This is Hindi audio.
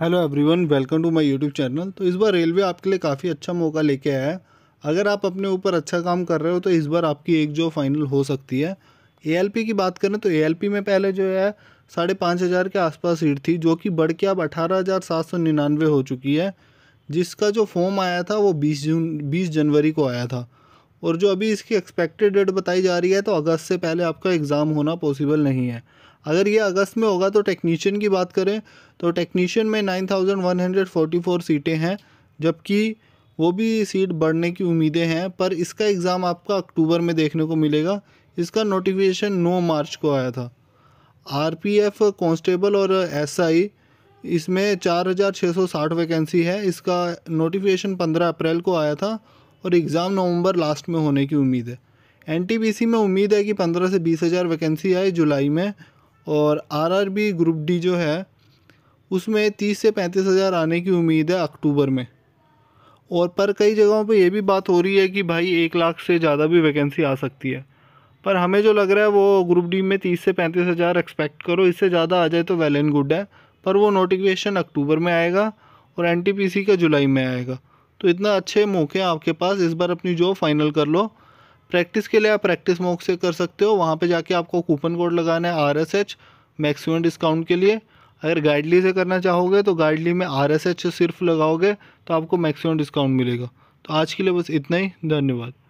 hello everyone welcome to my YouTube channel तो इस बार रेलवे आपके लिए काफ़ी अच्छा मौका लेके आया है अगर आप अपने ऊपर अच्छा काम कर रहे हो तो इस बार आपकी एक जो फाइनल हो सकती है एएलपी की बात करें तो एएलपी में पहले जो है साढ़े पाँच हज़ार के आसपास सीट थी जो कि बढ़ के अब अठारह हज़ार सात सौ निन्यानवे हो चुकी है जिसका जो फॉर्म आया था वो बीस जून बीस जनवरी को आया था और जो अभी इसकी एक्सपेक्टेड डेट बताई जा रही है तो अगस्त से पहले आपका एग्ज़ाम होना पॉसिबल नहीं है अगर ये अगस्त में होगा तो टेक्नीशियन की बात करें तो टेक्नीशियन में nine thousand one hundred forty four सीटें हैं जबकि वो भी सीट बढ़ने की उम्मीदें हैं पर इसका एग्ज़ाम आपका अक्टूबर में देखने को मिलेगा इसका नोटिफिकेशन नौ मार्च को आया था आर पी एफ कॉन्स्टेबल और एस आई इसमें चार हज़ार छः सौ साठ वैकेंसी है इसका नोटिफिकेशन पंद्रह अप्रैल को आया था और एग्ज़ाम नवंबर लास्ट में होने की उम्मीद है एन में उम्मीद है कि पंद्रह से बीस हज़ार वैकेंसी आए जुलाई में और आरआरबी ग्रुप डी जो है उसमें तीस से पैंतीस हज़ार आने की उम्मीद है अक्टूबर में और पर कई जगहों पे ये भी बात हो रही है कि भाई एक लाख से ज़्यादा भी वैकेंसी आ सकती है पर हमें जो लग रहा है वो ग्रुप डी में तीस से पैंतीस हज़ार एक्सपेक्ट करो इससे ज़्यादा आ जाए तो वेल एंड गुड है पर वो नोटिफिकेशन अक्टूबर में आएगा और एन का जुलाई में आएगा तो इतना अच्छे मौके हैं आपके पास इस बार अपनी जॉब फाइनल कर लो प्रैक्टिस के लिए आप प्रैक्टिस मौक से कर सकते हो वहाँ पे जाके आपको कूपन कोड लगाना है R S H maximum discount के लिए अगर गाइडली से करना चाहोगे तो गाइडली में आर एस एच सिर्फ लगाओगे तो आपको मैक्सिमम डिस्काउंट मिलेगा तो आज के लिए बस इतना ही धन्यवाद